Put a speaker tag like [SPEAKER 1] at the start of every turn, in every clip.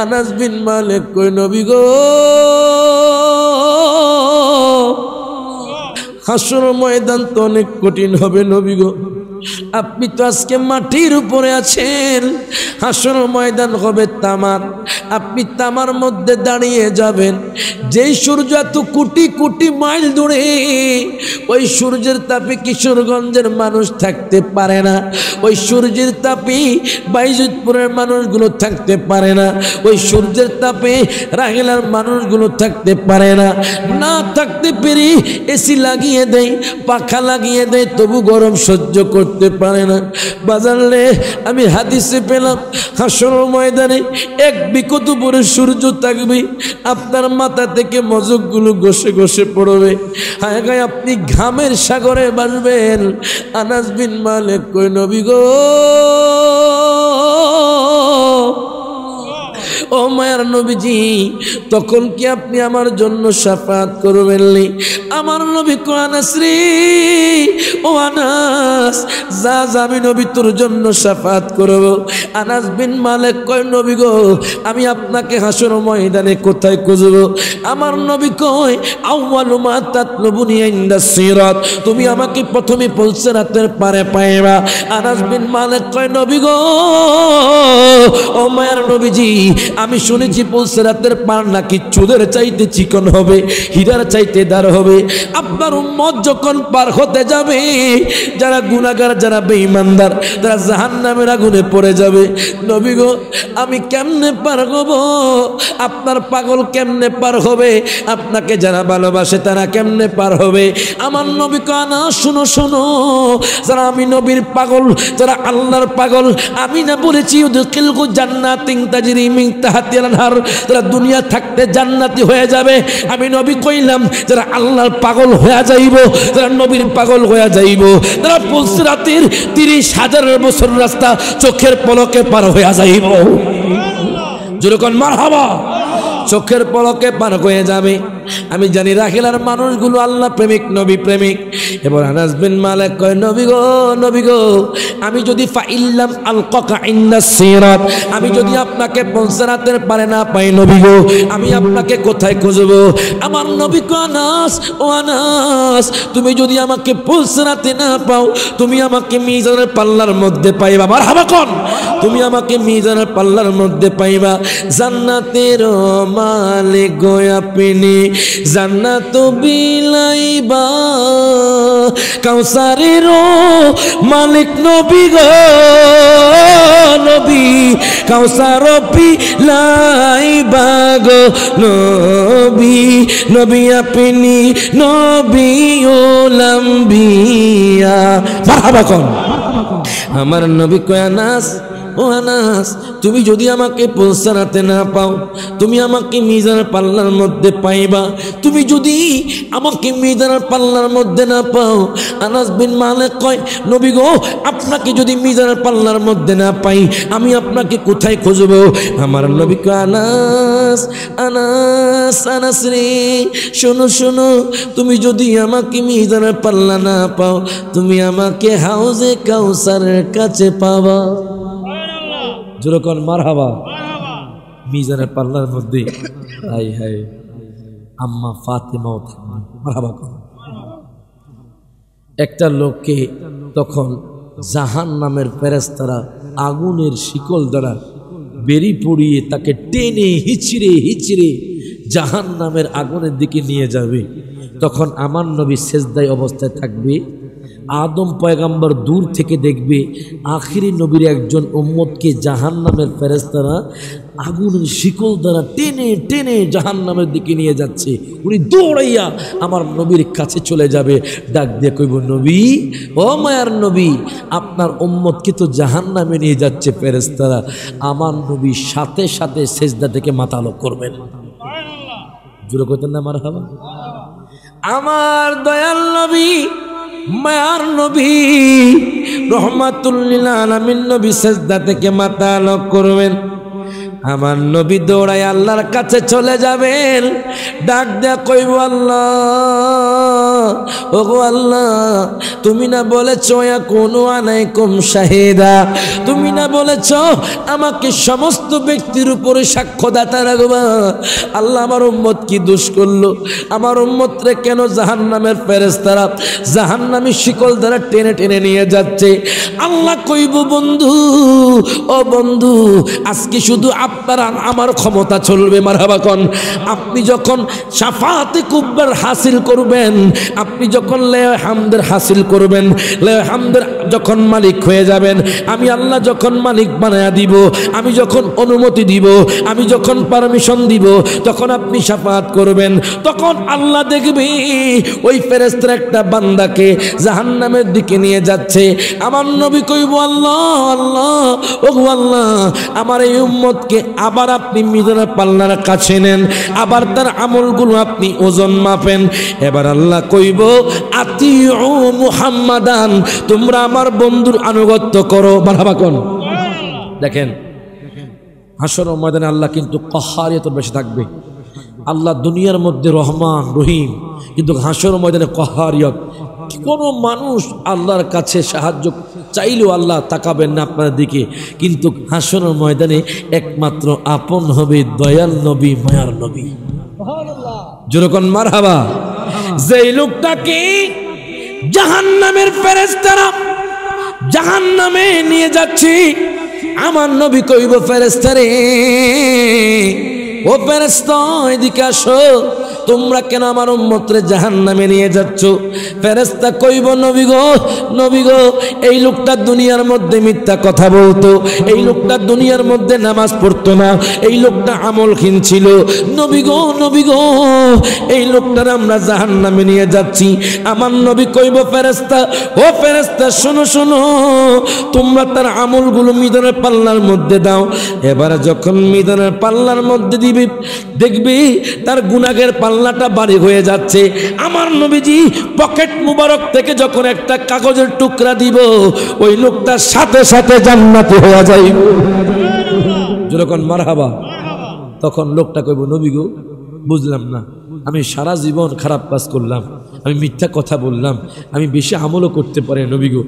[SPEAKER 1] আনাস বিন মালিক কই নবী গো হাসর ময়দান তো অনেক কঠিন হবে নবী গো আপনি তো আজকে মাটির উপরে আছেন হাসর ময়দান হবে তামার আপনি তামার মধ্যে দাঁড়িয়ে যাবেন যেই সূর্য এত কোটি কোটি মাইল দূরে ওই সূর্যের তাপে কিশোরগঞ্জের মানুষ থাকতে পারে না ওই সূর্যের তাপে বাইজুদপুরের মানুষগুলো থাকতে পারে না ওই সূর্যের তাপে রাহেলার মানুষগুলো থাকতে পারে না না থাকতে পেরে এসি লাগিয়ে দেয় পাখা লাগিয়ে দেয় তবু গরম সহ্য করতে করতে পারে না বাজারলে আমি হাদিসে পেলাম হাসর ময়দানে এক বিকত পরে সূর্য থাকবে আপনার মাথা থেকে মজকগুলো ঘষে ঘষে পড়বে হায় আপনি ঘামের সাগরে বাঁচবেন আনাস মালে মালিক কই নবী গো ও মায়ার নবীজি তখন কি আপনি আমার জন্য সাফাত করবেনলি আমার নবী কোয়ানাশ্রী ও আনাস যা আমি নবী তোর জন্য সাফাত করব আনাস বিন মালেক কয় নবী গো আমি আপনাকে হাসর ময়দানে কোথায় খুঁজব আমার নবী কয় আউ্বালু মা তাতলুবুনি ইন্দা তুমি আমাকে প্রথমে পৌঁছে রাতের পারে পাইবা আনাস বিন মালেক কয় নবী গো ও মায়ার নবীজি আমি শুনেছি পৌঁছেরাতের পান নাকি চুদের চাইতে চিকন হবে হীরার চাইতে দার হবে আপনার উম্মত যখন পার হতে যাবে যারা গুণাগার যারা বেঈমানদার তারা জাহান নামের আগুনে পড়ে যাবে নবী গো আমি কেমনে পার হব আপনার পাগল কেমনে পার হবে আপনাকে যারা ভালোবাসে তারা কেমনে পার হবে আমার নবী কানা শুনো শোনো যারা আমি নবীর পাগল যারা আল্লাহর পাগল আমি না বলেছি জান্নাত মিংতা রাহাতিয়ার যারা দুনিয়া থাকতে জান্নাতি হয়ে যাবে আমি নবী কইলাম যারা আল্লাহর পাগল হয়ে যাইব তারা নবীর পাগল হয়ে যাইব তারা পুলসিরাতির তিরিশ হাজার বছর রাস্তা চোখের পলকে পার হয়ে যাইব যেরকম মার হাওয়া চোখের পলকে পার হয়ে যাবে আমি জানি রাখিলার মানুষগুলো আল্লাহ প্রেমিক নবী প্রেমিক এবার আনাস বিন মালিক কয় নবী গো নবী গো আমি যদি ফাইল্লাম আলকা ইন্না সিরাত আমি যদি আপনাকে পঞ্চরাতের পারে না পাই নবী গো আমি আপনাকে কোথায় খুঁজব আমার নবী কো আনাস ও আনাস তুমি যদি আমাকে পঞ্চরাতে না পাও তুমি আমাকে মিজানের পাল্লার মধ্যে পাইবা আমার কোন তুমি আমাকে মিজানের পাল্লার মধ্যে পাইবা জান্নাতের মালিক গো আপনি জান্নাত বিলাইবা কাউসারের মালিক নবী গো নবী কাউসার বিলাইবা গো নবী নবী আপনি নবী লম্বিয়া মারহাবা কোন আমার নবী কয়ানাস ও আনাস তুমি যদি আমাকে পৌঁছাতে না পাও তুমি আমাকে মিজান পাল্লার মধ্যে পাইবা তুমি যদি আমাকে মিজান পাল্লার মধ্যে না পাও আনাস বিন মালিক কয় নবী গো আপনাকে যদি মিজান পাল্লার মধ্যে না পাই আমি আপনাকে কোথায় খুঁজব আমার নবী কয় আনাস আনাস আনাস রে শোনো শোনো তুমি যদি আমাকে মিজান পাল্লা না পাও তুমি আমাকে হাউজে কাউসারের কাছে পাবা যেরকম মার হাবা মিজানের পাল্লার মধ্যে হাই হাই আম্মা ফাতেমাও থাকবে মার হাবা একটা লোককে তখন জাহান নামের ফেরেস্তারা আগুনের শিকল দ্বারা বেরি পড়িয়ে তাকে টেনে হিচড়ে হিচড়ে জাহান নামের আগুনের দিকে নিয়ে যাবে তখন আমার নবী শেষদায় অবস্থায় থাকবে আদম পয়গাম্বর দূর থেকে দেখবে আখিরি নবীর একজন ওম্মদকে জাহান নামের ফেরেস্তারা আগুনের শিকল দ্বারা টেনে টেনে জাহান নামের দিকে নিয়ে যাচ্ছে উনি দৌড়াইয়া আমার নবীর কাছে চলে যাবে ডাক দিয়ে কইব নবী ও মায়ার নবী আপনার ওম্মদকে তো জাহান নামে নিয়ে যাচ্ছে ফেরেস্তারা আমার নবী সাথে সাথে সেজদা থেকে মাতালো করবেন জুড়ে করতেন না আমার হাবা আমার দয়াল নবী মায়ার নবী রহমাতুল্লিল আলমিন নবী সেজদা থেকে মাথা আলোক করবেন আমার নবী দৌড়ায় আল্লাহর কাছে চলে যাবেন ডাক দেয়া কইব আল্লাহ ওগো আল্লাহ তুমি না বলেছ কোনো কম শাহেদা তুমি না বলেছ আমাকে সমস্ত ব্যক্তির উপরে সাক্ষ্যদাতা রাখবা আল্লাহ আমার উম্মত কি দোষ করলো আমার উম্মতরে কেন জাহান্নামের নামের প্যারেস তারা শিকল দ্বারা টেনে টেনে নিয়ে যাচ্ছে আল্লাহ কইব বন্ধু ও বন্ধু আজকে শুধু আপনার আমার ক্ষমতা চলবে মারহাবাকন আপনি যখন সাফাতে কুব্বার হাসিল করবেন আপনি যখন লেয় হামদের হাসিল করবেন লেয় হামদের যখন মালিক হয়ে যাবেন আমি আল্লাহ যখন মালিক বানায়া দিব আমি যখন অনুমতি দিব আমি যখন পারমিশন দিব তখন আপনি সাফাত করবেন তখন আল্লাহ দেখবি ওই ফেরেস্তের একটা বান্দাকে জাহান্নামের দিকে নিয়ে যাচ্ছে আমার নবী কইব আল্লাহ আল্লাহ ও আল্লাহ আমার এই উম্মতকে আবার আপনি মিজানের পাল্লার কাছে নেন আবার তার আমলগুলো আপনি ওজন মাপেন এবার আল্লাহ কই কইব আতি মুহাম্মাদান তোমরা আমার বন্ধুর আনুগত্য করো বাড়াবা কোন দেখেন হাসর ময়দানে আল্লাহ কিন্তু তো বেশি থাকবে আল্লাহ দুনিয়ার মধ্যে রহমান রহিম কিন্তু হাসর ময়দানে কহারিয়ত কোনো মানুষ আল্লাহর কাছে সাহায্য চাইলেও আল্লাহ তাকাবেন না আপনার দিকে কিন্তু হাসনের ময়দানে একমাত্র আপন হবে দয়াল নবী মায়ার নবী জোরকন মার হাবা যেই লোকটা কি জাহান্নামের ফেরেস্তারা নামে নিয়ে যাচ্ছি আমার নবী কইব ফেরেস্তারে ও ফেরেস্ত এদিকে আসো তোমরা কেন আমার উম্মতরে জাহান নামে নিয়ে যাচ্ছ ফেরেস্তা কইব নবী গো নবী গো এই লোকটা দুনিয়ার মধ্যে মিথ্যা কথা বলতো এই লোকটা দুনিয়ার মধ্যে নামাজ পড়তো করতো না এই লোকটা আমল ছিল নবী গো নবী গো এই লোকটার আমরা জাহান নামে নিয়ে যাচ্ছি আমার নবী কইব ফেরেস্তা ও ফেরেস্তা শোনো শোনো তোমরা তার আমলগুলো মিদনের পাল্লার মধ্যে দাও এবার যখন মিদনের পাল্লার মধ্যে দিবি দেখবি তার গুনাগের পাল্লাটা বাড়ি হয়ে যাচ্ছে আমার নবীজি পকেট মুবারক থেকে যখন একটা কাগজের টুকরা দিব ওই লোকটার সাথে সাথে জান্নাতি হয়ে যায় মার মারহাবা তখন লোকটা কইব নবী গো বুঝলাম না আমি সারা জীবন খারাপ কাজ করলাম আমি মিথ্যা কথা বললাম আমি বেশি আমলও করতে পারি নবী গো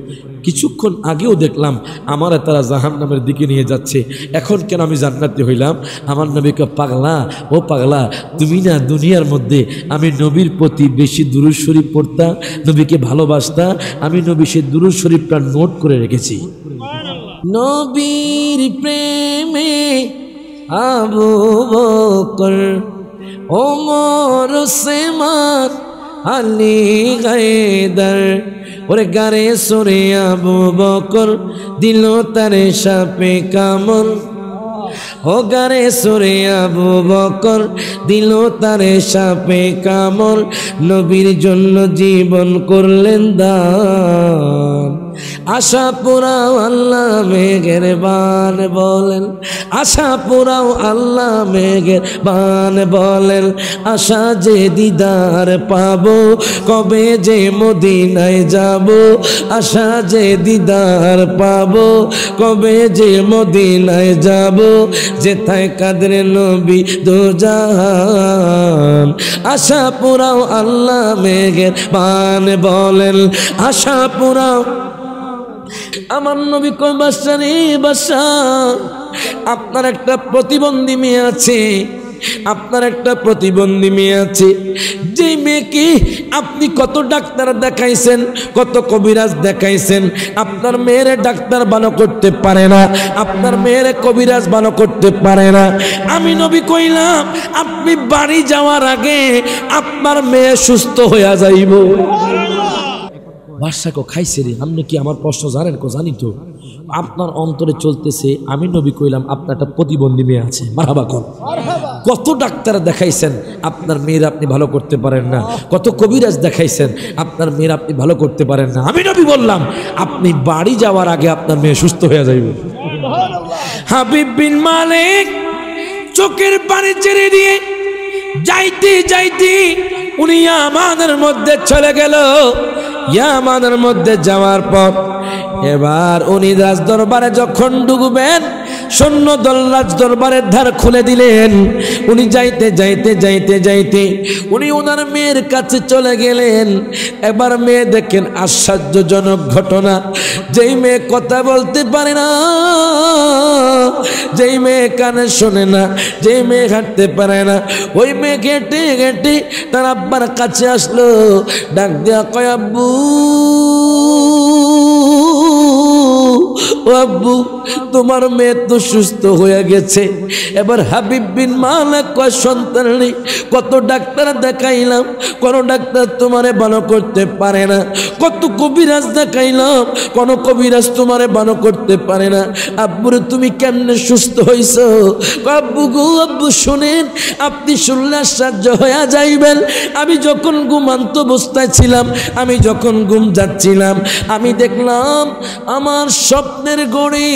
[SPEAKER 1] কিছুক্ষণ আগেও দেখলাম আমার তারা জাহান নামের দিকে নিয়ে যাচ্ছে এখন কেন আমি জান্নাতি হইলাম আমার নবীকে পাগলা ও পাগলা তুমি না দুনিয়ার মধ্যে আমি নবীর প্রতি বেশি দুরুশ্বরী পড়তা নবীকে ভালোবাসতা আমি নবী সে দুরুশ্বরীফটা নোট করে রেখেছি নবীর প্রেমে আবু বকর ওমর সেমান আলি গায়দার ওরে গারে সরে আবু বকর দিল তারে সাপে কামন ও গারে সরে আবু বকর দিল তারে সাপে কামল নবীর জন্য জীবন করলেন দা আশা পুরাও আল্লাহ মেঘের বান বলেন আশা পুরাও আল্লাহ মেঘের বান বলেন আশা যে দিদার পাবো কবে যে মদিনায় যাব আশা যে দিদার পাবো কবে যে মদিনায় যাব যে তাই কাদের নবী দু আশা পুরাও আল্লাহ মেঘের বান বলেন আশা পুরাও আমার নবী কয় বাসা রে বাসা আপনার একটা প্রতিবন্ধী মেয়ে আছে আপনার একটা প্রতিবন্ধী মেয়ে আছে যে মেয়েকে আপনি কত ডাক্তার দেখাইছেন কত কবিরাজ দেখাইছেন আপনার মেয়ের ডাক্তার ভালো করতে পারে না আপনার মেয়ের কবিরাজ ভালো করতে পারে না আমি নবী কইলাম আপনি বাড়ি যাওয়ার আগে আপনার মেয়ে সুস্থ হইয়া যাইব বাদশাকে খাইছে রে আপনি কি আমার প্রশ্ন জানেন কো জানি তো আপনার অন্তরে চলতেছে আমি নবী কইলাম আপনার একটা প্রতিবন্ধী মেয়ে আছে মারাবা কর কত ডাক্তার দেখাইছেন আপনার মেয়েরা আপনি ভালো করতে পারেন না কত কবিরাজ দেখাইছেন আপনার মেয়েরা আপনি ভালো করতে পারেন না আমি নবী বললাম আপনি বাড়ি যাওয়ার আগে আপনার মেয়ে সুস্থ হয়ে যাইব হাবিব বিন মালিক চোখের পানি ছেড়ে দিয়ে যাইতে যাইতে উনি আমাদের মধ্যে চলে গেল ইয়ামানের মধ্যে যাওয়ার পর এবার উনি রাজ দরবারে যখন ডুববেন সৈন্য দলরাজ দরবারের ধার খুলে দিলেন উনি যাইতে যাইতে যাইতে যাইতে উনি ওনার মেয়ের কাছে চলে গেলেন এবার মেয়ে দেখেন আশ্চর্যজনক ঘটনা যেই মেয়ে কথা বলতে পারে না যেই মেয়ে কানে শোনে না যেই মেয়ে হাঁটতে পারে না ওই মেয়ে ঘেঁটে ঘেঁটে তার আব্বার কাছে আসলো ডাক দেওয়া কয় আব্বু আব্বু তোমার মেয়ে তো সুস্থ হয়ে গেছে এবার হাবিব বিন মালাক কয় সন্তান কত ডাক্তার দেখাইলাম কোনো ডাক্তার তোমারে ভালো করতে পারে না কত কবিরাজ দেখাইলাম কোনো কবিরাজ তোমারে ভালো করতে পারে না আব্বুরে তুমি কেমনে সুস্থ হইছ আব্বু গো আব্বু শোনেন আপনি শুনলে সাহায্য হইয়া যাইবেন আমি যখন ঘুমান্ত অবস্থায় ছিলাম আমি যখন ঘুম যাচ্ছিলাম আমি দেখলাম আমার স্বপ্নের গড়ে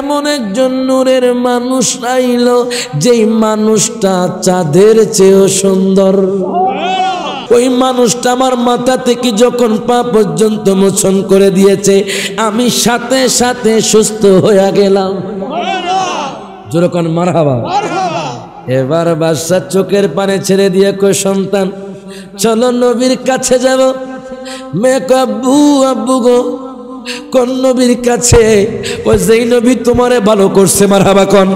[SPEAKER 1] এমন একজন নূরের মানুষ আইল যেই মানুষটা চাঁদের চেয়েও সুন্দর ওই মানুষটা আমার মাথা থেকে যখন পা পর্যন্ত মোচন করে দিয়েছে আমি সাথে সাথে সুস্থ হয়ে গেলাম যেরকম মার হাবা এবার বাদশার চোখের পানে ছেড়ে দিয়ে কই সন্তান চলো নবীর কাছে যাব মেক আব্বু আব্বু গো কোন নবীর কাছে ও যেই নবী তোমারে ভালো করছে মার হাবাকন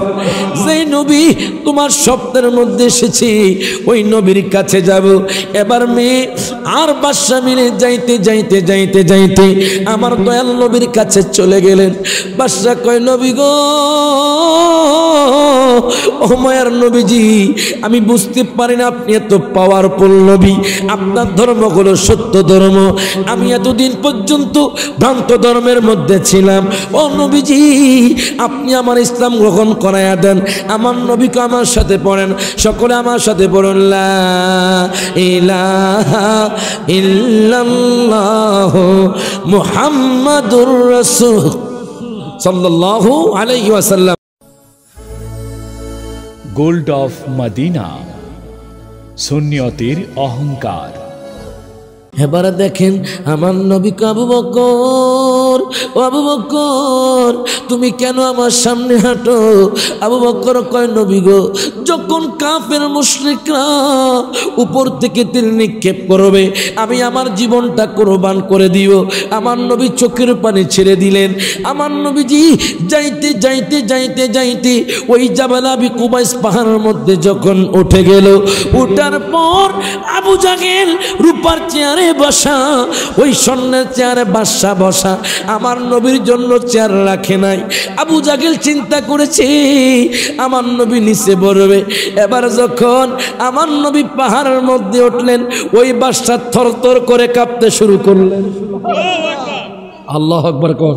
[SPEAKER 1] যেই নবী তোমার স্বপ্নের মধ্যে এসেছি ওই নবীর কাছে যাব এবার মেয়ে আর বাদশা মিলে যাইতে যাইতে যাইতে যাইতে আমার দয়াল নবীর কাছে চলে গেলেন বাদশা কয় নবী গো ওমায়ার নবীজি আমি বুঝতে পারি না আপনি এত পাওয়ারফুল নবী আপনার ধর্ম হলো সত্য ধর্ম আমি এতদিন পর্যন্ত ভ্রান্ত ধর্মের মধ্যে ছিলাম ও নবীজি আপনি আমার ইসলাম গ্রহণ করাইয়া দেন আমার নবীকে আমার সাথে পড়েন সকলে আমার সাথে পড়েন মুহাম্মাদুর রসুল সাল্লাহ আলাইহি ওয়াসাল্লাম গোল্ড অফ মদিনা শূন্যতের অহংকার এবারে দেখেন আমার নবী কাবু বকর আবু বকর তুমি কেন আমার সামনে হাঁটো আবু বকর কয় নবী গো যখন কাফের মুশ্রিকরা উপর থেকে তীর নিক্ষেপ করবে আমি আমার জীবনটা কোরবান করে দিও আমার নবী চোখের পানি ছেড়ে দিলেন আমার নবীজি যাইতে যাইতে যাইতে যাইতে ওই বি কুবাইস পাহাড়ের মধ্যে যখন উঠে গেল উঠার পর আবু জাগেল রূপার চেয়ারে চেয়ারে বসা ওই স্বর্ণের চেয়ারে বাসা বসা আমার নবীর জন্য চেয়ার রাখে নাই আবু জাগিল চিন্তা করেছি আমার নবী নিচে বড়বে এবার যখন আমার নবী পাহাড়ের মধ্যে উঠলেন ওই থর থর করে কাঁপতে শুরু করলেন আল্লাহ আকবর কর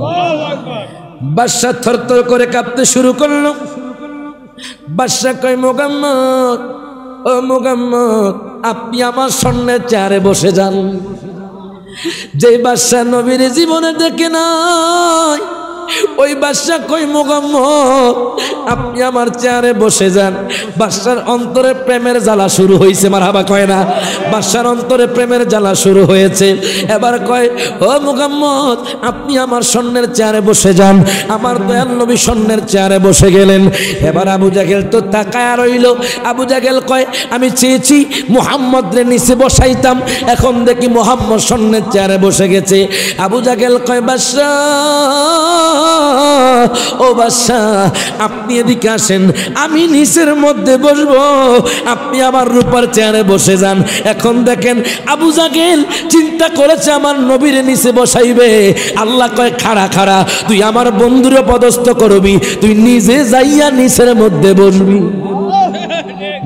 [SPEAKER 1] থর থর করে কাঁপতে শুরু করলো বাসা কয় মোগাম্মা ও মোগাম্মদ আপনি আমার স্বর্ণের চেয়ারে বসে যান যে বাদশাহ নবীর জীবনে দেখে নাই ওই বাদশাহ কই মোহাম্মদ আপনি আমার চেয়ারে বসে যান বাদশার অন্তরে প্রেমের জ্বালা শুরু হয়েছে মার হাবা কয় না বাদশার অন্তরে প্রেমের জ্বালা শুরু হয়েছে এবার কয় ও মোহাম্মদ আপনি আমার স্বর্ণের চেয়ারে বসে যান আমার দয়াল নবী স্বর্ণের চেয়ারে বসে গেলেন এবার আবু জাগেল তো তাকায় রইল আবু জাগেল কয় আমি চেয়েছি মোহাম্মদ নিচে বসাইতাম এখন দেখি মোহাম্মদ স্বর্ণের চেয়ারে বসে গেছে আবু জাগেল কয় বাদশাহ ও বাসা আপনি এদিকে আসেন আমি নিচের মধ্যে বসব আপনি আমার রূপার চেয়ারে বসে যান এখন দেখেন আবু জাগেল চিন্তা করেছে আমার নবীরে নিচে বসাইবে আল্লাহ কয় খাড়া খাড়া তুই আমার বন্ধুর পদস্থ করবি তুই নিজে যাইয়া নিচের মধ্যে বসবি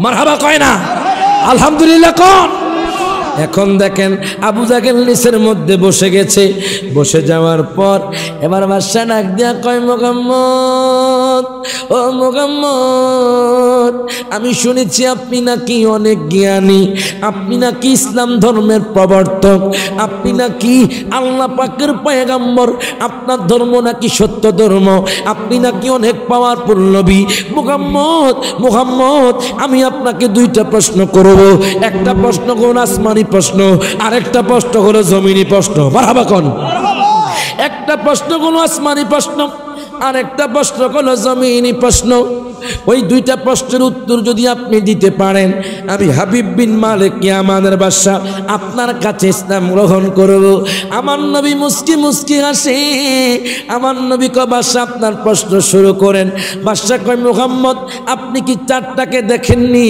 [SPEAKER 1] মারহাবা কয় না আলহামদুলিল্লাহ কন এখন দেখেন আবু জাকেল নিচের মধ্যে বসে গেছে বসে যাওয়ার পর এবার বাসা নাক দিয়া কয় মোকাম্মদ ও মোকাম্মদ আমি শুনেছি আপনি নাকি অনেক জ্ঞানী আপনি নাকি ইসলাম ধর্মের প্রবর্তক আপনি নাকি আল্লাহ পাকের পায়গাম্বর আপনার ধর্ম নাকি সত্য ধর্ম আপনি নাকি অনেক পাওয়ার নবী মোহাম্মদ মোহাম্মদ আমি আপনাকে দুইটা প্রশ্ন করব একটা প্রশ্ন করুন আসমানি পানি প্রশ্ন আরেকটা প্রশ্ন হলো জমিনি প্রশ্ন বাড়াবা কন একটা প্রশ্ন কোনো আসমানি প্রশ্ন আরেকটা প্রশ্ন কোনো জমিনি প্রশ্ন ওই দুইটা প্রশ্নের উত্তর যদি আপনি দিতে পারেন আমি হাবিব বিন মালিক আমাদের বাসা আপনার কাছে ইসলাম গ্রহণ করব আমার নবী মুস্কি মুস্কি আসে আমার নবী কবাসা আপনার প্রশ্ন শুরু করেন বাদশাহ কয় মোহাম্মদ আপনি কি চারটাকে দেখেননি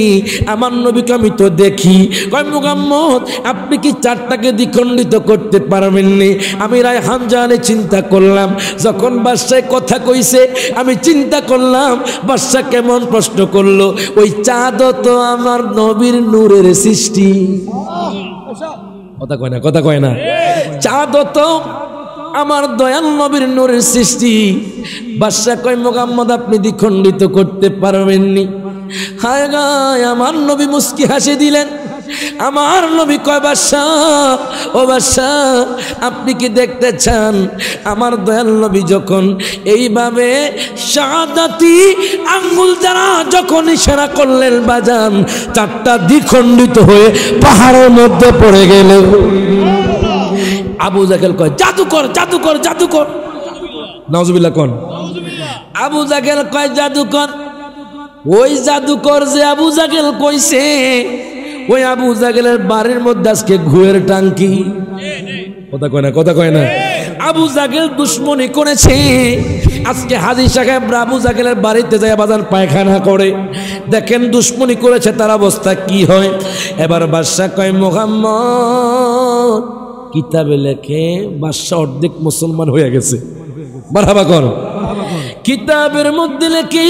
[SPEAKER 1] আমার নবীকে আমি তো দেখি কয় মোহাম্মদ আপনি কি চারটাকে দ্বিখণ্ডিত করতে পারবেননি আমি রায় হানজানে চিন্তা করলাম যখন বাদশায় কথা কইছে আমি চিন্তা করলাম বাদশাহ ফেরেস্তা কেমন প্রশ্ন করলো ওই চাঁদ তো আমার নবীর নূরের সৃষ্টি কথা কয় না কথা কয় না চাঁদ তো আমার দয়াল নবীর নূরের সৃষ্টি বাদশাহ কয় মোহাম্মদ আপনি দ্বিখণ্ডিত করতে পারবেননি হায় গায় আমার নবী মুস্কি হাসি দিলেন আমার নবী কয় বাদশাহ ও বাদশাহ আপনি কি দেখতে চান আমার দয়াল নবী যখন এইভাবে সাদাতি আঙ্গুল দ্বারা যখন ইশারা করলেন বাজান চারটা দ্বিখণ্ডিত হয়ে পাহাড়ের মধ্যে পড়ে গেল আবু জাকেল কয় জাদুকর জাদুকর জাদুকর নজবিল্লা কন আবু জাকেল কয় জাদুকর ওই জাদুকর যে আবু জাকেল কইছে ওই আবু জাগেলের বাড়ির মধ্যে আজকে ঘুয়ের টাঙ্কি কথা কয় না কথা কয় না আবু জাগেল দুশ্মনী করেছে আজকে হাজির সাহেব আবু জাগেলের বাড়িতে যায় বাজার পায়খানা করে দেখেন দুশ্মনী করেছে তার অবস্থা কি হয় এবার বাদশাহ কয় মোহাম্মদ কিতাবে লেখে বাদশাহ অর্ধেক মুসলমান হয়ে গেছে বাড়াবা কর কিতাবের মধ্যে লেখি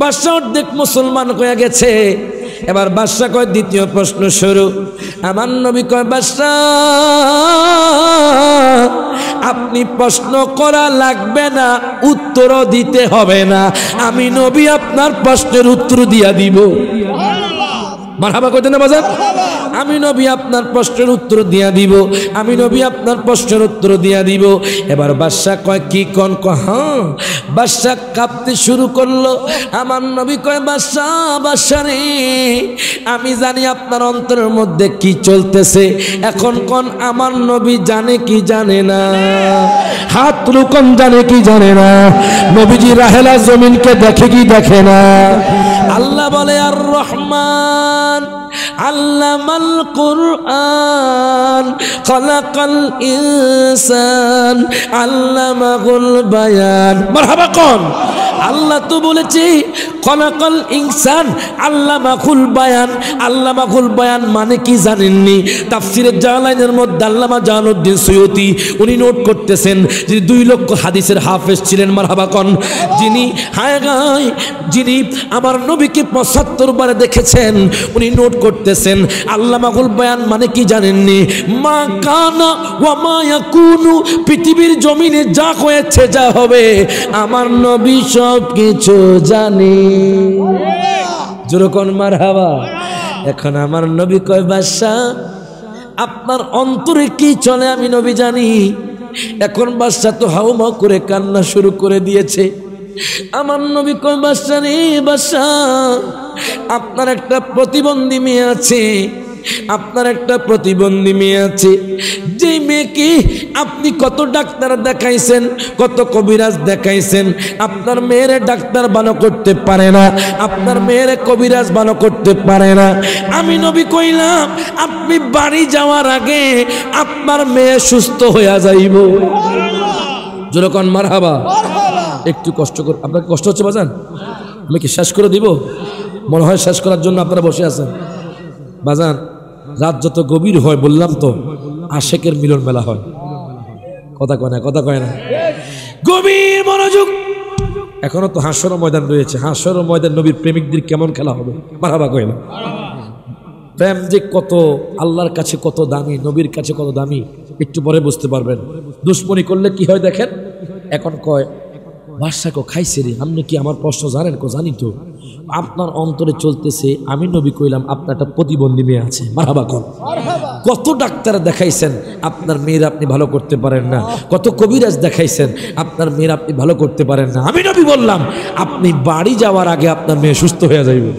[SPEAKER 1] বাদশাহ অর্ধেক মুসলমান হয়ে গেছে এবার বাদশাহ কয় দ্বিতীয় প্রশ্ন শুরু আমার নবী কয় বাদশাহ আপনি প্রশ্ন করা লাগবে না উত্তরও দিতে হবে না আমি নবী আপনার প্রশ্নের উত্তর দিয়া দিব মারহাবা কইতে না বাজার আমি নবী আপনার প্রশ্নের উত্তর দিয়া দিব আমি নবী আপনার প্রশ্নের উত্তর দিয়া দিব এবার বাদশা কয় কি কন ক হ্যাঁ বাদশা কাঁপতে শুরু করলো আমার নবী কয় বাদশা বাদশা রে আমি জানি আপনার অন্তরের মধ্যে কি চলতেছে এখন কোন আমার নবী জানে কি জানে না হাত রুকন জানে কি জানে না নবীজি রাহেলা জমিনকে দেখে কি দেখে না আল্লাহ বলে আর রহমান আল্লামাল কুরআন খলাকাল ইনসান আল্লামাহুল বায়ান মারহাবা কোন আল্লাহ তো বলেছি কলাকল ইনসান আল্লাহ মাখুল বায়ান আল্লাহ মাখুল বায়ান মানে কি জানেননি তাফসিরের জালাইনের মধ্যে আল্লামা জাহানুদ্দিন সৈয়তি উনি নোট করতেছেন যিনি দুই লক্ষ হাদিসের হাফেজ ছিলেন মারহাবাকন যিনি হায়গায় যিনি আমার নবীকে পঁচাত্তর বারে দেখেছেন উনি নোট করতেছেন আল্লাহ মাগুল বয়ান মানে কি জানেননি মা কানা ওয়া মায়া কুনু পৃথিবীর জমিনে যা হয়েছে যা হবে আমার নবী সব কিছু জানি যেরকম মার হাওয়া এখন আমার নবী কয় বাদশাহ আপনার অন্তরে কি চলে আমি নবী জানি এখন বাদশাহ তো হাউমাউ করে কান্না শুরু করে দিয়েছে আমার নবী কয় বাসা রে বাসা আপনার একটা প্রতিবন্ধী মেয়ে আছে আপনার একটা প্রতিবন্ধী মেয়ে আছে যেই মেয়েকে আপনি কত ডাক্তার দেখাইছেন কত কবিরাজ দেখাইছেন আপনার মেয়ের ডাক্তার বানো করতে পারে না আপনার মেয়ের কবিরাজ বানো করতে পারে না আমি নবী কইলাম আপনি বাড়ি যাওয়ার আগে আপনার মেয়ে সুস্থ হইয়া যাইব যেরকম হাবা একটু কষ্ট কর আপনাকে কষ্ট হচ্ছে বাজান আমি কি শেষ করে দিব মনে হয় শেষ করার জন্য আপনারা বসে আছেন বাজান রাত যত গভীর হয় বললাম তো আশেকের মিলন মেলা হয় কথা কয় না কথা কয় না গভীর মনোযোগ এখনো তো হাসর ময়দান রয়েছে হাসর ময়দান নবীর প্রেমিকদের কেমন খেলা হবে মারাবা কয় না প্রেম যে কত আল্লাহর কাছে কত দামি নবীর কাছে কত দামি একটু পরে বুঝতে পারবেন দুশ্মনী করলে কি হয় দেখেন এখন কয় বাদশাকে খাইছে রে আপনি কি আমার প্রশ্ন জানেন কো জানি তো আপনার অন্তরে চলতেছে আমি নবী কইলাম আপনার একটা প্রতিবন্ধী মেয়ে আছে মারাবা কন কত ডাক্তার দেখাইছেন আপনার মেয়ের আপনি ভালো করতে পারেন না কত কবিরাজ দেখাইছেন আপনার মেয়ের আপনি ভালো করতে পারেন না আমি নবী বললাম আপনি বাড়ি যাওয়ার আগে আপনার মেয়ে সুস্থ হয়ে যাইবে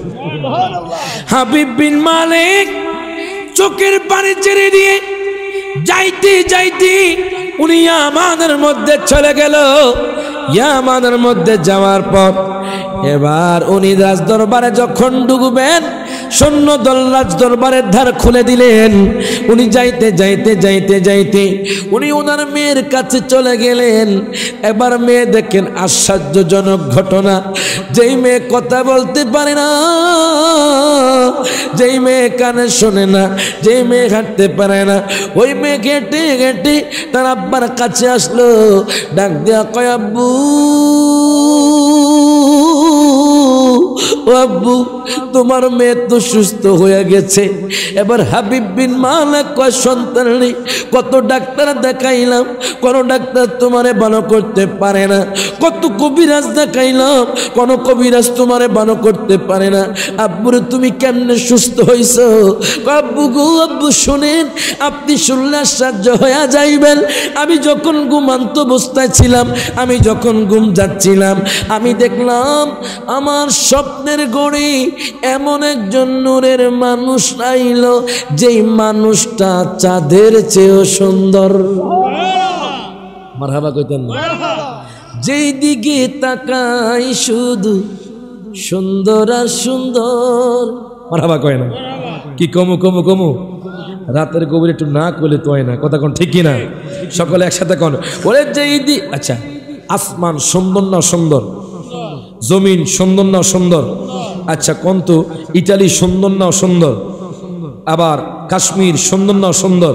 [SPEAKER 1] হাবিব বিন মালিক চোখের পানি ছেড়ে দিয়ে যাইতে যাইতে উনি আমাদের মধ্যে চলে গেল ইয়ামানের মধ্যে যাওয়ার পর এবার উনি রাজ দরবারে যখন ডুববেন সৈন্য দলরাজ দরবারের ধার খুলে দিলেন উনি যাইতে যাইতে যাইতে যাইতে উনি ওনার মেয়ের কাছে চলে গেলেন এবার মেয়ে দেখেন আশ্চর্যজনক ঘটনা যেই মেয়ে কথা বলতে পারে না যেই মেয়ে কানে শোনে না যেই মেয়ে হাঁটতে পারে না ওই মেয়ে ঘেঁটে ঘেঁটে তার আব্বার কাছে আসলো ডাক দেওয়া কয় আব্বু ও আব্বু তোমার মেয়ে তো সুস্থ হয়ে গেছে এবার হাবিব বিন মালা কয় সন্তান নেই কত ডাক্তার দেখাইলাম কোন ডাক্তার তোমারে ভালো করতে পারে না কত কবিরাজ দেখাইলাম কোন কবিরাজ তোমারে ভালো করতে পারে না আব্বুরে তুমি কেমনে সুস্থ হইছ আব্বু গো আব্বু শোনেন আপনি শুনলার সাহায্য হয়ে যাইবেন আমি যখন ঘুমান্ত অবস্থায় ছিলাম আমি যখন ঘুম যাচ্ছিলাম আমি দেখলাম আমার সব স্বপ্নের গড়ি এমন একজন নূরের মানুষ আইল যেই মানুষটা চাঁদের চেয়েও সুন্দর না যেই দিকে তাকাই শুধু সুন্দর আর সুন্দর মারাবা কয় না কি কমু কমু কমু রাতের গোবর একটু না করলে তো হয় না কথা কোন ঠিক না সকলে একসাথে কন ওরে যেই দি আচ্ছা আসমান সুন্দর না সুন্দর জমিন সুন্দর না সুন্দর আচ্ছা কন্ত ইটালি সুন্দর না সুন্দর আবার কাশ্মীর সুন্দর না সুন্দর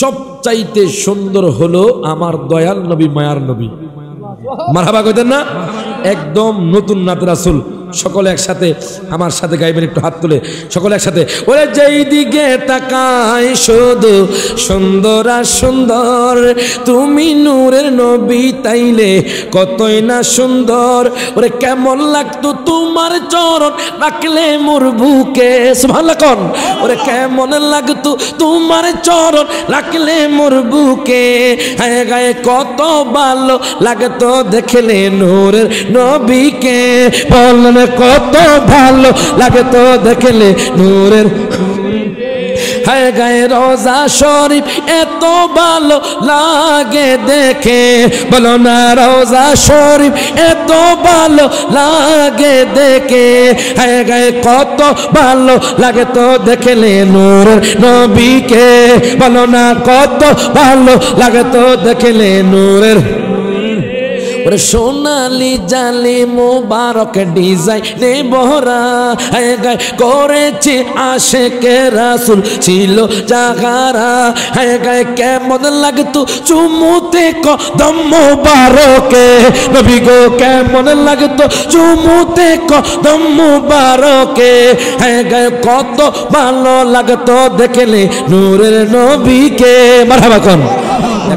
[SPEAKER 1] সব চাইতে সুন্দর হলো আমার দয়াল নবী মায়ার নবী মারাবা কইতেন না একদম নতুন নাত সকলে একসাথে আমার সাথে গাইবেন একটু হাত তুলে সকলে একসাথে ওরে যেই দিকে তাকায় শুধু সুন্দর আর সুন্দর তুমি নূরের নবী তাইলে কতই না সুন্দর ওরে কেমন লাগতো তোমার চরণ রাখলে মোর বুকে ভালাকন ওরে কেমন লাগতো তোমার চরণ রাখলে মোর বুকে হ্যাঁ গায়ে কত ভালো লাগতো দেখলে নূরের নবীকে বললেন কত ভালো লাগে তো দেখেলে নূরের হায় গায়ে রোজা শরীফ এত ভালো লাগে দেখে বলো না রোজা শরীফ এত ভালো লাগে দেখে হায় গায়ে কত ভালো লাগে তো দেখলে নূর নবীকে বলো না কত ভালো লাগে তো দেখেলে নূরের ওরে সোনালি জালি মোবারক ডিজাইনে বহরা গায় আশে কে রাসুল ছিল জাগারা হ্যাঁ গায় কেমন লাগতো চুমুতে কদম মোবারকে নবী গো কেমন লাগতো চুমুতে কদম মোবারকে হ্যাঁ গায় কত ভালো লাগতো দেখলে নূরের নবীকে মারহাবা কোন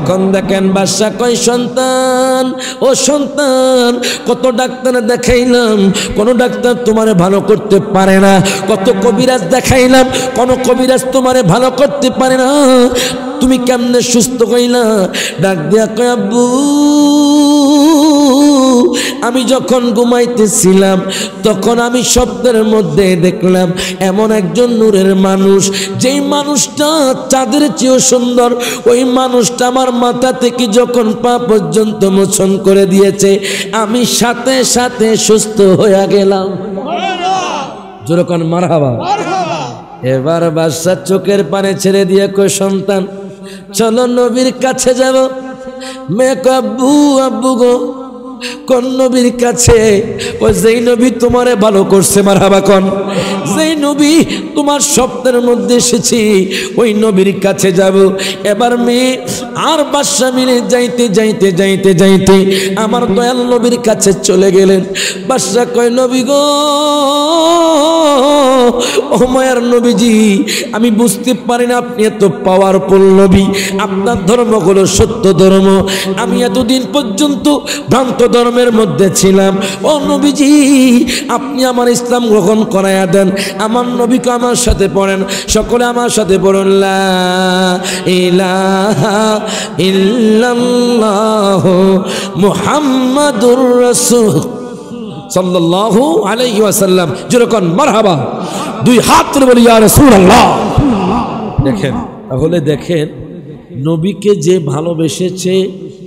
[SPEAKER 1] এখন দেখেন বাদশা কই সন্তান ও সন্তান কত ডাক্তার দেখাইলাম কোন ডাক্তার তোমারে ভালো করতে পারে না কত কবিরাজ দেখাইলাম কোন কবিরাজ তোমারে ভালো করতে পারে না তুমি কেমনে সুস্থ কইলা ডাক দেয়া কয় আব্বু আমি যখন ঘুমাইতেছিলাম তখন আমি স্বপ্নের মধ্যে দেখলাম এমন একজন নূরের মানুষ যেই মানুষটা চাঁদের চেয়েও সুন্দর ওই মানুষটা আমার মাথা থেকে যখন পা পর্যন্ত মোচন করে দিয়েছে আমি সাথে সাথে সুস্থ হয়ে গেলাম যেরকম মার হাবা এবার বাদশার চোখের পানে ছেড়ে দিয়ে কই সন্তান চলো নবীর কাছে যাব মেক আব্বু আব্বু গো কোন নবীর কাছে ও যেই নবী তোমারে ভালো করছে মার হাবাকন যেই নবী তোমার স্বপ্নের মধ্যে এসেছি ওই নবীর কাছে যাব এবার মেয়ে আর বাদশা মিলে যাইতে যাইতে যাইতে যাইতে আমার দয়াল নবীর কাছে চলে গেলেন বাদশা কয় নবী গো ওমায়ার নবীজি আমি বুঝতে পারি না আপনি এত পাওয়ারফুল নবী আপনার ধর্ম হলো সত্য ধর্ম আমি এতদিন পর্যন্ত ভ্রান্ত ধর্মের মধ্যে ছিলাম ও নবীজি আপনি আমার ইসলাম গ্রহণ করাইয়া দেন আমার নবীকে আমার সাথে পড়েন সকলে আমার সাথে পড়েন মুহাম্মাদুর রসুল সাল্লাহ আলাই ওয়াসাল্লাম যেরকম মারহাবা দুই হাত বলি আল্লাহ দেখেন তাহলে দেখেন নবীকে যে ভালোবেসেছে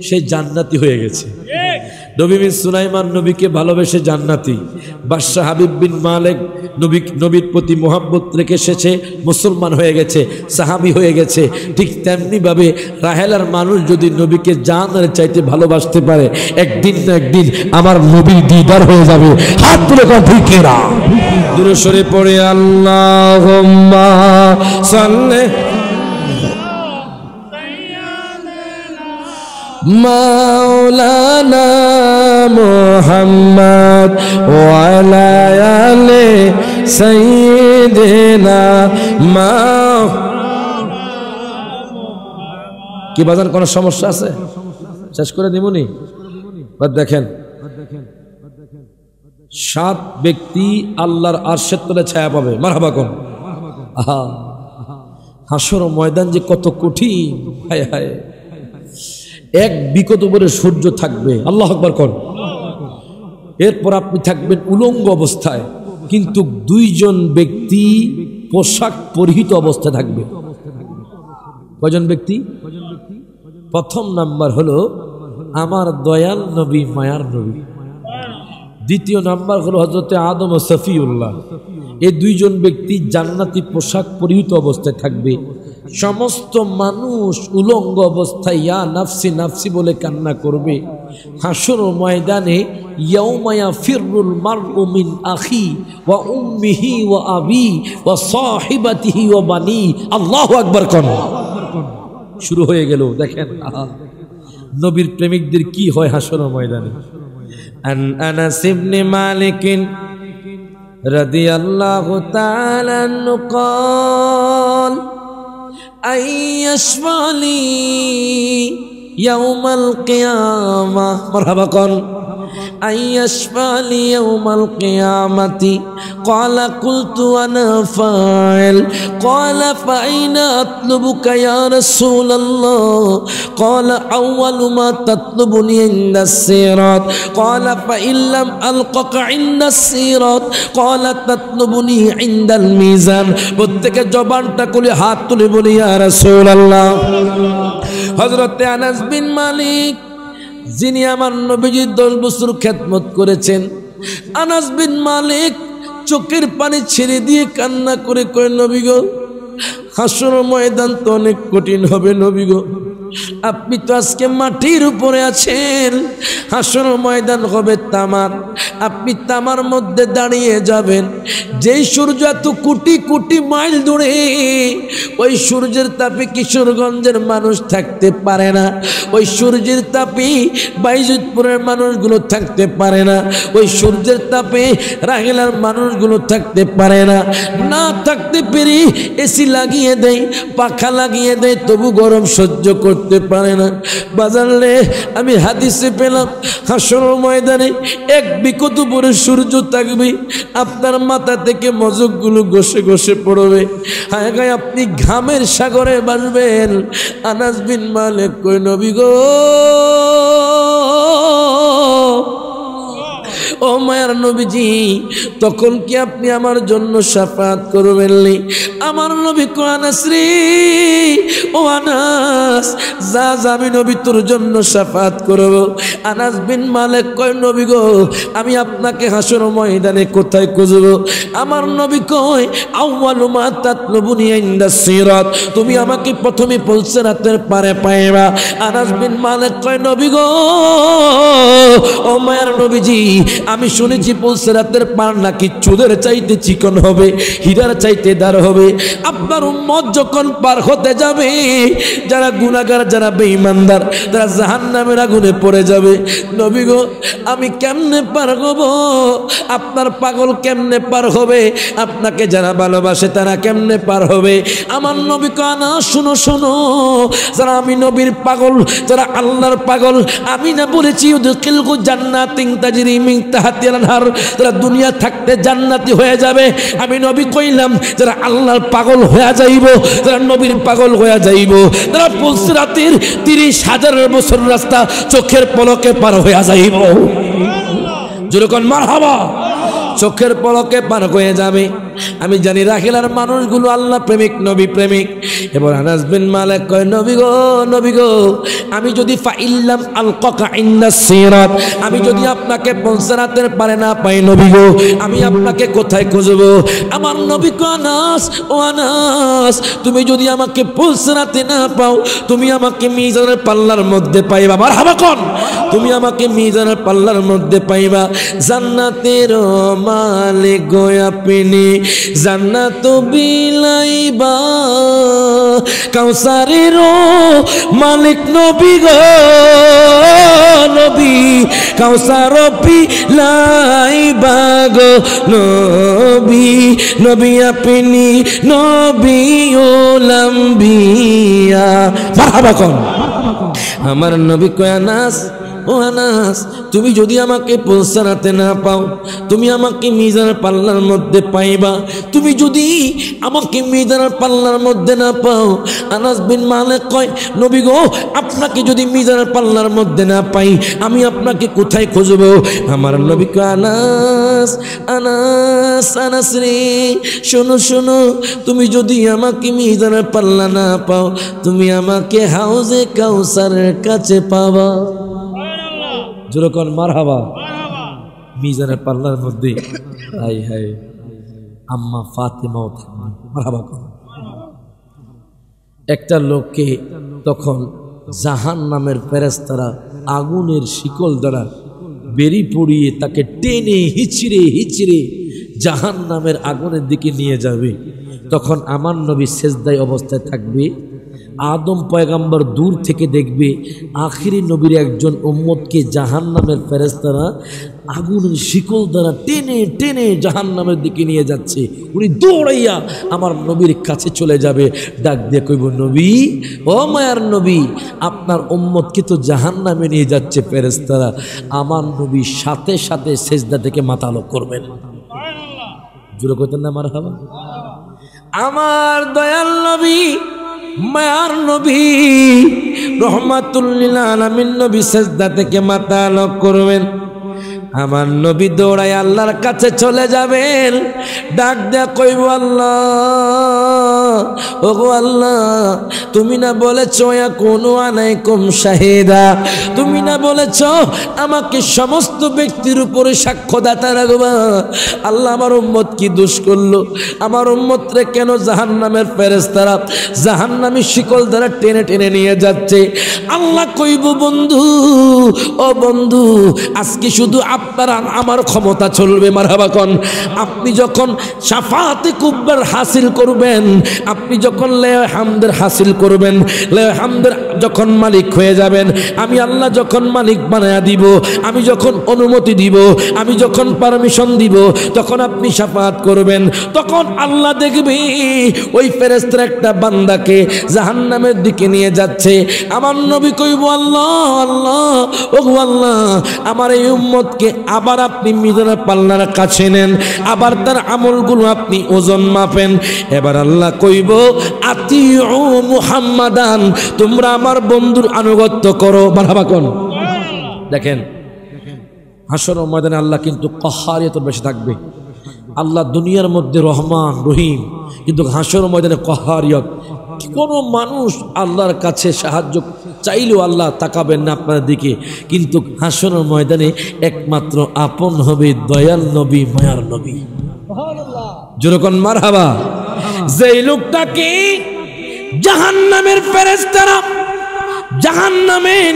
[SPEAKER 1] সে জান্নাতি হয়ে গেছে নবী বিন সুলাইমান নবীকে ভালোবেসে জান্নাতি বাদশাহ হাবিব বিন মালেক নবী নবীর প্রতি মোহাম্মত রেখে এসেছে মুসলমান হয়ে গেছে সাহাবি হয়ে গেছে ঠিক তেমনিভাবে রাহেলার মানুষ যদি নবীকে জানার চাইতে ভালোবাসতে পারে একদিন না একদিন আমার নবীর দিদার হয়ে যাবে হাত তুলে ঠিক দূরে সরে পড়ে আল্লাহ মাওলানা মোহাম্মদ ওয়ালায়ালে সৈদিনা মা কি বাজার কোনো সমস্যা আছে শেষ করে দিবনি বা দেখেন সাত ব্যক্তি আল্লাহর আর্শের তোলে ছায়া পাবে মারহাবা কোন আহা হাসর ময়দান যে কত কঠিন হায় হায় এক বিকত উপরে সূর্য থাকবে আল্লাহ আকবর কর এরপর আপনি থাকবেন উলঙ্গ অবস্থায় কিন্তু দুইজন ব্যক্তি পোশাক পরিহিত অবস্থায় থাকবে কজন ব্যক্তি প্রথম নাম্বার হলো আমার দয়াল নবী মায়ার নবী দ্বিতীয় নাম্বার হলো হজরতে আদম ও সফিউল্লাহ এই দুইজন ব্যক্তি জান্নাতি পোশাক পরিহিত অবস্থায় থাকবে সমস্ত মানুষ উলঙ্গ অবস্থায় ইয়া নাফসি নাফসি বলে কান্না করবে হাসুর ময়দানে ইয়াউমায়া ফিরুল মার উমিন আখি ওয়া উম্মিহি ওয়া আবি ওয়া সাহিবাতিহি ওয়া বানি আল্লাহু আকবার কোন শুরু হয়ে গেল দেখেন নবীর প্রেমিকদের কি হয় হাসুর ময়দানে আন আনাস ইবনে মালিক রাদিয়াল্লাহু তাআলা আনহু قال ایشوالی یوم القیامہ مرحبا کون أن يشفع لي يوم القيامة قال قلت أنا فاعل قال فأين أطلبك يا رسول الله قال أول ما تطلبني عند السيرات قال فإن لم ألقك عند السيرات قال تطلبني عند الميزان بدك جبان تقول হাত তুলে يا رسول الله হযরতে أنس بن مالك যিনি আমার নবীজির দশ বছর খ্যাতমত করেছেন আনাস বিন মালিক চোখের পানি ছেড়ে দিয়ে কান্না করে কয় নবীগ হাসর ময়দান তো অনেক কঠিন হবে নবী গো আপনি তো আজকে মাটির উপরে আছেন হাসর ময়দান হবে তামার আপনি তামার মধ্যে দাঁড়িয়ে যাবেন যেই সূর্য এত কোটি কোটি মাইল দূরে ওই সূর্যের তাপে কিশোরগঞ্জের মানুষ থাকতে পারে না ওই সূর্যের তাপে বাইজুদপুরের মানুষগুলো থাকতে পারে না ওই সূর্যের তাপে রাহিলার মানুষগুলো থাকতে পারে না না থাকতে পেরে এসি লাগিয়ে লাগিয়ে দেয় পাখা লাগিয়ে দেয় তবু গরম সহ্য করতে পারে না বাজারলে আমি হাদিসে পেলাম হাসর ময়দানে এক বিকত পরে সূর্য থাকবে আপনার মাথা থেকে মজকগুলো ঘষে ঘষে পড়বে হায় গায়ে আপনি ঘামের সাগরে বাসবেন আনাজবিন মালে কই নবী গো ও মায়ার নবীজি তখন কি আপনি আমার জন্য সাফাত করবেন আমার নবী কোয়ানাশ্রী ও আনাস যা আমি নবী তোর জন্য সাফাত করব আনাস বিন মালিক কয় নবী গো আমি আপনাকে হাসর ময়দানে কোথায় খুঁজব আমার নবী কয় আউ্বাল মা তাতলুবুনি ইনদা সিরত তুমি আমাকে প্রথমে পৌঁছে রাতের পারে পাইবা আনাস বিন মালে কয় নবী গো ও মায়ার নবীজি আমি শুনেছি রাতের পান নাকি চুদের চাইতে চিকন হবে হীরার চাইতে দার হবে আপনার উম্মত যখন পার হতে যাবে যারা গুণাগার যারা বেঈমানদার তারা জাহান নামের আগুনে পড়ে যাবে নবী গো আমি কেমনে পার হব আপনার পাগল কেমনে পার হবে আপনাকে যারা ভালোবাসে তারা কেমনে পার হবে আমার নবী কানা শুনো শোনো যারা আমি নবীর পাগল যারা আল্লাহর পাগল আমি না বলেছি জান্নাত রাদিয়াল্লাহর যারা দুনিয়া থাকতে জান্নাতি হয়ে যাবে আমি নবী কইলাম যারা আল্লাহর পাগল হয়ে যাইব তারা নবীর পাগল হয়ে যাইব তারা পুলসিরাতির তিরিশ হাজারের বছর রাস্তা চোখের পলকে পার হয়ে যাইব যেরকম মার হবা চোখের পলকে পার হয়ে যাবে আমি জানি রাখেলার মানুষগুলো আল্লাহ প্রেমিক নবী প্রেমিক এবার আনাস বিন মালিক কয় নবী গো নবী গো আমি যদি ফাইল্লাম আল ককা ইন্দাস সিরাত আমি যদি আপনাকে পৌঁছাতে পারে না পাই নবী গো আমি আপনাকে কোথায় খুঁজব আমার নবী কো আনাস ও আনাস তুমি যদি আমাকে পৌঁছাতে না পাও তুমি আমাকে মিজানের পাল্লার মধ্যে পাইবা আমার হাবাকন তুমি আমাকে মিজানের পাল্লার মধ্যে পাইবা জান্নাতের মালিক গো আপনি জান্নাত বিলাইবা কাউসারের মালিক নবী গ নবী কাউসার পিলাইবা গ নবী নবী আপনি নবী লম্বিয়া মারহাবা কোন আমার নবী কয়ানাস ও আনাস তুমি যদি আমাকে পৌঁছাতে না পাও তুমি আমাকে মিজার পাল্লার মধ্যে পাইবা তুমি যদি আমাকে মিজার পাল্লার মধ্যে না পাও আনাস বিন মালে কয় নবী গো আপনাকে যদি মিজার পাল্লার মধ্যে না পাই আমি আপনাকে কোথায় খুঁজব আমার নবী আনাস আনাস আনাস রে শোনো শোনো তুমি যদি আমাকে মিজার পাল্লা না পাও তুমি আমাকে হাউজে কাউসারের কাছে পাবা যেরকম মার হাবা মিজানের পাল্লার মধ্যে হাই হাই আম্মা ফাতেমাও মার হাবা একটা লোককে তখন জাহান নামের ফেরেস্তারা আগুনের শিকল দ্বারা বেরি পড়িয়ে তাকে টেনে হিচড়ে হিচড়ে জাহান নামের আগুনের দিকে নিয়ে যাবে তখন আমার নবী শেষদায় অবস্থায় থাকবে আদম পয়গাম্বর দূর থেকে দেখবে আখিরি নবীর একজন ওম্মদকে জাহান নামের ফেরেস্তারা আগুনের শিকল দ্বারা টেনে টেনে জাহান নামের দিকে নিয়ে যাচ্ছে উনি দৌড়াইয়া আমার নবীর কাছে চলে যাবে ডাক দিয়ে কইব নবী ও মায়ার নবী আপনার ওম্মদকে তো জাহান নামে নিয়ে যাচ্ছে ফেরেস্তারা আমার নবী সাথে সাথে সেজদা থেকে মাতালো করবেন জুড়ে করতেন না আমার হাবা আমার দয়াল নবী মায়ার নবী রহমাতুল্লিল আলমিন নবী সেজদা থেকে মাথা আলোক করবেন আমার নবী দৌড়ায় আল্লাহর কাছে চলে যাবেন ডাক দেয়া কইব আল্লাহ ওগো আল্লাহ তুমি না বলেছ কোনো আনাইকুম শাহেদা তুমি না বলেছ আমাকে সমস্ত ব্যক্তির উপরে সাক্ষ্যদাতা রাখবা আল্লাহ আমার উম্মত কি দোষ করলো আমার উম্মতরে কেন জাহান নামের ফেরেস্তারা জাহান শিকল দ্বারা টেনে টেনে নিয়ে যাচ্ছে আল্লাহ কইব বন্ধু ও বন্ধু আজকে শুধু আপনার আমার ক্ষমতা চলবে মারহাবাকন আপনি যখন সাফাতে কুব্বার হাসিল করবেন আপনি যখন লেয় হামদের হাসিল করবেন লেয় হামদের যখন মালিক হয়ে যাবেন আমি আল্লাহ যখন মালিক বানায় দিব আমি যখন অনুমতি দিব আমি যখন পারমিশন দিব তখন আপনি সাফাত করবেন তখন আল্লাহ দেখবি ওই ফেরেস্তার একটা বান্দাকে জাহান নামের দিকে নিয়ে যাচ্ছে আমার নবী কইব আল্লাহ আল্লাহ ও আল্লাহ আমার এই উম্মতকে আবার আপনি মিজানা পাল্লার কাছে নেন আবার তার আমলগুলো আপনি ওজন মাপেন এবার আল্লাহ কই কইব আতি মুহাম্মাদান তোমরা আমার বন্ধুর আনুগত্য করো বাড়াবা কোন দেখেন হাসর ময়দানে আল্লাহ কিন্তু কহারিয়ত বেশি থাকবে আল্লাহ দুনিয়ার মধ্যে রহমান রহিম কিন্তু হাসর ময়দানে কহারিয়ত কোন মানুষ আল্লাহর কাছে সাহায্য চাইলেও আল্লাহ তাকাবেন না আপনার দিকে কিন্তু হাসনের ময়দানে একমাত্র আপন হবে দয়াল নবী মায়ার নবী যেরকম মার হাবা যেই লোকটাকে জাহান্নামের নামের ফেরেস্তারা জাহান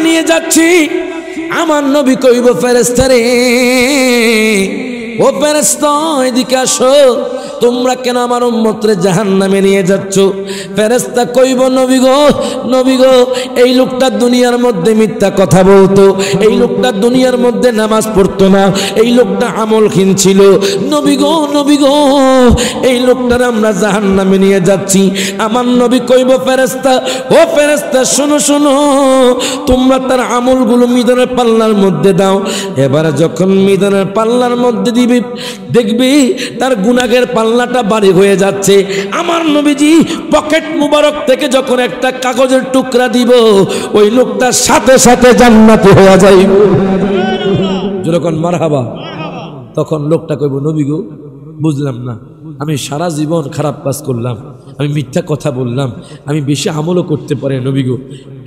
[SPEAKER 1] নিয়ে যাচ্ছি আমার নবী কইব ফেরেস্তারে ও ফেরেস্তা এদিকে আসো তোমরা কেন আমার উম্মতরে জাহান নামে নিয়ে যাচ্ছ ফেরেস্তা কইব নবী গো নবী গো এই লোকটা দুনিয়ার মধ্যে মিথ্যা কথা বলতো এই লোকটা দুনিয়ার মধ্যে নামাজ পড়তো না এই লোকটা আমলহীন ছিল নবী গো নবী গো এই লোকটার আমরা জাহান নামে নিয়ে যাচ্ছি আমার নবী কইব ফেরেস্তা ও ফেরেস্তা শোনো শোনো তোমরা তার আমলগুলো মিদনের পাল্লার মধ্যে দাও এবার যখন মিদনের পাল্লার মধ্যে দিয়ে দিবে দেখবি তার গুনাগের পাল্লাটা বাড়ি হয়ে যাচ্ছে আমার নবীজি পকেট মুবারক থেকে যখন একটা কাগজের টুকরা দিব ওই লোকটার সাথে সাথে জান্নাতি হয়ে যাইব যেরকম মারহাবা তখন লোকটা কইব নবী গো বুঝলাম না আমি সারা জীবন খারাপ কাজ করলাম আমি মিথ্যা কথা বললাম আমি বেশি আমলও করতে পারি নবীগো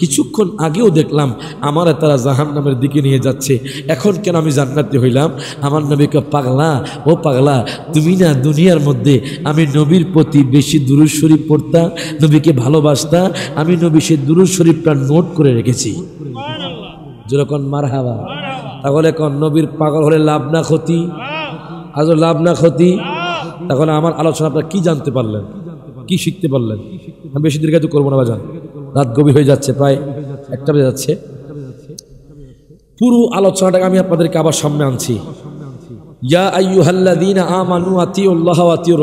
[SPEAKER 1] কিছুক্ষণ আগেও দেখলাম আমার তারা জাহান নামের দিকে নিয়ে যাচ্ছে এখন কেন আমি জান্নাতি হইলাম আমার নবীকে পাগলা ও পাগলা তুমি না দুনিয়ার মধ্যে আমি নবীর প্রতি বেশি দূরস্বরী শরীফ পড়তা নবীকে ভালোবাসতাম আমি নবী সে দুরুজ শরীফটা নোট করে রেখেছি যেরকম মার হাওয়া তাহলে কন নবীর পাগল হলে লাভ না ক্ষতি আজ লাভ না ক্ষতি তাহলে আমার আলোচনা আপনারা কী জানতে পারলেন কি শিখতে পারলেন আমি বেশি দীর্ঘায়িত করবো না বাজান রাত গভীর হয়ে যাচ্ছে প্রায় একটা বেজে যাচ্ছে পুরো আলোচনাটাকে আমি আপনাদেরকে আবার সামনে আনছি ইয়া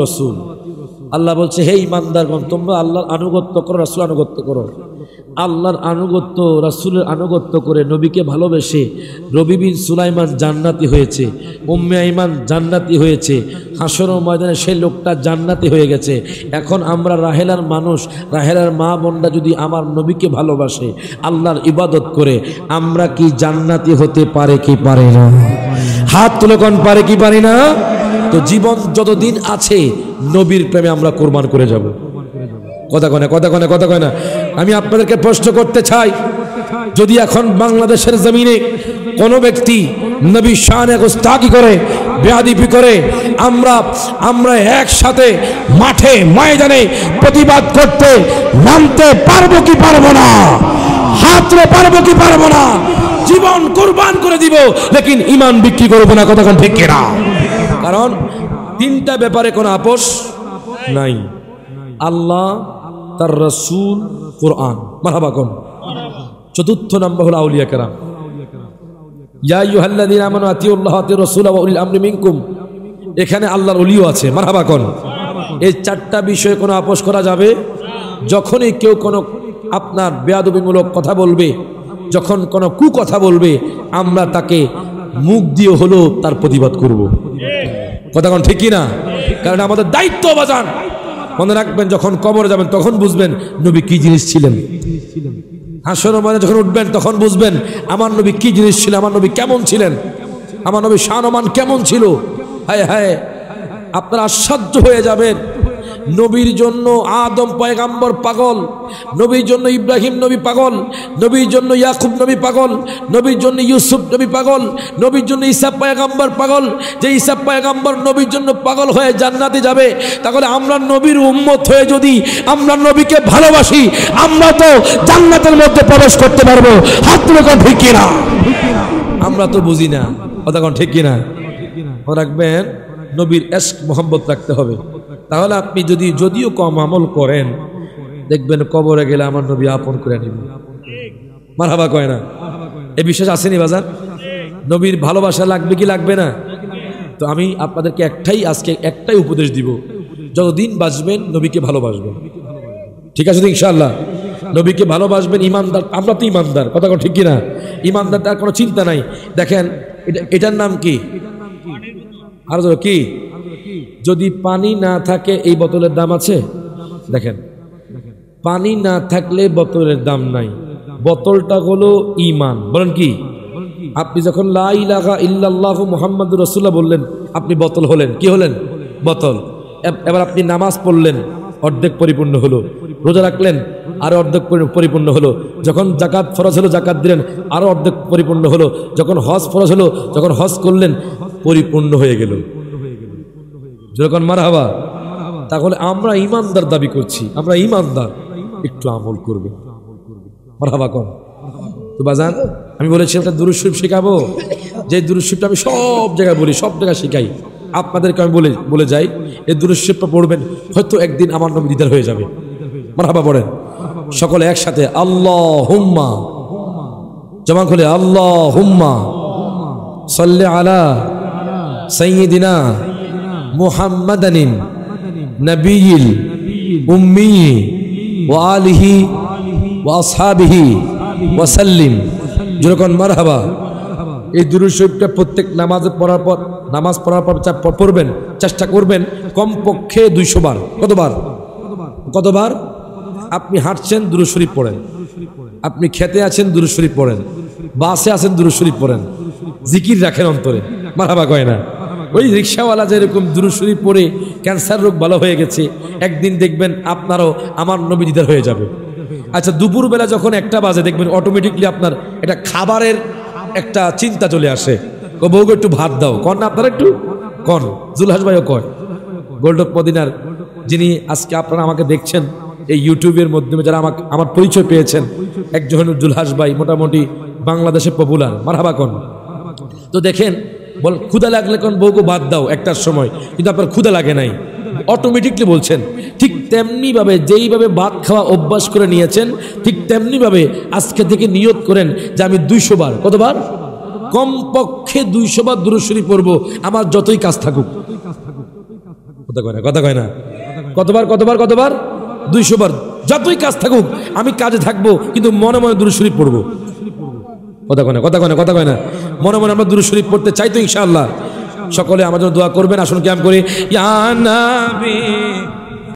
[SPEAKER 1] রসুল আল্লাহ বলছে হে ইমানদারগণ তোমরা আল্লাহ আনুগত্য করো রাসুল আনুগত্য করো আল্লাহর আনুগত্য রাসুলের আনুগত্য করে নবীকে ভালোবেসে রবি বিন সুলাইমান জান্নাতি হয়েছে উম্মে আইমান জান্নাতি হয়েছে হাসর ময়দানে সেই লোকটা জান্নাতি হয়ে গেছে এখন আমরা রাহেলার মানুষ রাহেলার মা বোনরা যদি আমার নবীকে ভালোবাসে আল্লাহর ইবাদত করে আমরা কি জান্নাতি হতে পারে কি পারে না হাত তুলে কন পারে কি পারি না তো জীবন যতদিন আছে নবীর প্রেমে আমরা কোরবান করে যাব কথা কয় না কথা কয় না কথা কয় না আমি আপনাদেরকে প্রশ্ন করতে চাই যদি এখন বাংলাদেশের জমিনে কোনো ব্যক্তি নবী শাহ গোস্তাকি করে বেহাদিপি করে আমরা আমরা একসাথে মাঠে ময়দানে প্রতিবাদ করতে নামতে পারবো কি পারবো না হাতরে পারবো কি পারবো না জীবন কোরবান করে দিব লেকিন ইমান বিক্রি করবো না কতক্ষণ ঠিক কেনা কারণ তিনটা ব্যাপারে কোনো আপোষ নাই আল্লাহ তার রসুল কোরআন মাহাবাগন চতুর্থ নাম্বার হল আউলিয়া কারাম এখানে আল্লাহর অলিও আছে মারহাবাকন এই চারটা বিষয়ে কোনো আপোষ করা যাবে যখনই কেউ কোনো আপনার বেয়াদবিমূলক কথা বলবে যখন কোনো কু কথা বলবে আমরা তাকে মুখ দিয়ে হলেও তার প্রতিবাদ করব কথা কোন ঠিকই না কারণ আমাদের দায়িত্ব বাজান মনে রাখবেন যখন কবরে যাবেন তখন বুঝবেন নবী কি জিনিস ছিলেন হাসন মানে যখন উঠবেন তখন বুঝবেন আমার নবী কি জিনিস ছিল আমার নবী কেমন ছিলেন আমার নবী শাহমান কেমন ছিল হায় হায় আপনারা আশ্চর্য হয়ে যাবেন নবীর জন্য আদম পয়গাম্বর পাগল নবীর জন্য ইব্রাহিম নবী পাগল নবীর জন্য ইয়াকুব নবী পাগল নবীর জন্য ইউসুফ নবী পাগল নবীর জন্য ঈসা পয়গাম্বর পাগল যে ঈসা পয়গাম্বর নবীর জন্য পাগল হয়ে জান্নাতে যাবে তাহলে আমরা নবীর উম্মত হয়ে যদি আমরা নবীকে ভালোবাসি আমরা তো জান্নাতের মধ্যে প্রবেশ করতে পারবো হাত ঠিক কিনা আমরা তো বুঝি না কথা ঠিক কিনা রাখবেন নবীর এস মোহাম্মত রাখতে হবে তাহলে আপনি যদি যদিও কম আমল করেন দেখবেন কবরে গেলে আমার নবী আপন করে নিব মারাবা কয় না এ বিশ্বাস আসেনি বাজার নবীর ভালোবাসা লাগবে কি লাগবে না তো আমি আপনাদেরকে একটাই আজকে একটাই উপদেশ দিব যতদিন বাঁচবেন নবীকে ভালোবাসবেন ঠিক আছে তো ইনশাল্লাহ নবীকে ভালোবাসবেন ইমানদার আমরা তো ইমানদার কথা ঠিক কিনা ইমানদার তার কোনো চিন্তা নাই দেখেন এটার নাম কি আর কি যদি পানি না থাকে এই বোতলের দাম আছে দেখেন পানি না থাকলে বোতলের দাম নাই বোতলটা হলো ইমান বলেন কি আপনি যখন লাহা মোহাম্মদ রসুল্লাহ বললেন আপনি বোতল হলেন কি হলেন বোতল এবার আপনি নামাজ পড়লেন অর্ধেক পরিপূর্ণ হলো রোজা রাখলেন আরও অর্ধেক পরিপূর্ণ হলো যখন জাকাত ফরজ হলো জাকাত দিলেন আরও অর্ধেক পরিপূর্ণ হলো যখন হজ ফরজ হলো যখন হজ করলেন পরিপূর্ণ হয়ে গেল যখন মার হাবা তাহলে আমরা ইমানদার দাবি করছি আমরা ইমানদার একটু আমল করবে মারহাবা কর তো বাজান আমি বলেছি একটা দুরুশরীফ শেখাবো যে দুরুশরীফটা আমি সব জায়গায় বলি সব জায়গায় শেখাই আপনাদেরকে আমি বলে বলে যাই এই দুরুশরীফটা পড়বেন হয়তো একদিন আমার নবী দিদার হয়ে যাবে মার পড়েন সকলে একসাথে আল্লাহ হুম্মা জমা খুলে আল্লাহ হুম্মা সাল্লে আলা দিনা যেরকম মারহাবা এই প্রত্যেক পড়ার পর নামাজ পড়ার পর পড়বেন চেষ্টা করবেন কমপক্ষে দুইশো বার কতবার কতবার আপনি হাঁটছেন দুরু শরীফ পড়েন আপনি খেতে আছেন দুরু শরীফ পড়েন বাসে আছেন দুরু শরীফ পড়েন জিকির রাখেন অন্তরে মারহাবা কয় না ওই রিক্সাওয়ালা যেরকম দুরুসুরি পরে ক্যান্সার রোগ ভালো হয়ে গেছে একদিন দেখবেন আপনারও আমার নবীদিদার হয়ে যাবে আচ্ছা দুপুরবেলা যখন একটা বাজে দেখবেন অটোমেটিকলি আপনার এটা খাবারের একটা চিন্তা চলে আসে ও বউকে একটু ভাত দাও কন না আপনারা একটু কন জুলহাস ভাইও কয় গোল্ডক মদিনার যিনি আজকে আপনারা আমাকে দেখছেন এই ইউটিউবের মাধ্যমে যারা আমাকে আমার পরিচয় পেয়েছেন একজন জুলহাস ভাই মোটামুটি বাংলাদেশে পপুলার মারহাবা কন তো দেখেন বল ক্ষুদা লাগলে কোন বউকে বাদ দাও একটার সময় কিন্তু আপনার ক্ষুদা লাগে নাই অটোমেটিকলি বলছেন ঠিক তেমনিভাবে যেইভাবে বাদ খাওয়া অভ্যাস করে নিয়েছেন ঠিক তেমনিভাবে আজকে থেকে নিয়ত করেন যে আমি দুইশো বার কতবার কমপক্ষে দুইশো বার দূরশ্বরী পড়বো আমার যতই কাজ থাকুক কথা কয় না কথা কয় না কতবার কতবার কতবার দুইশো বার যতই কাজ থাকুক আমি কাজে থাকবো কিন্তু মনে মনে দূরশ্বরী পড়বো কথা কয় না কথা কয় না কথা কয় না মনে মনে আমরা দূর শরীফ পড়তে চাই তো ইনশাআল্লাহ সকলে আমাদের দোয়া করবেন আসুন ক্যাম্প করি ইয়া নাবি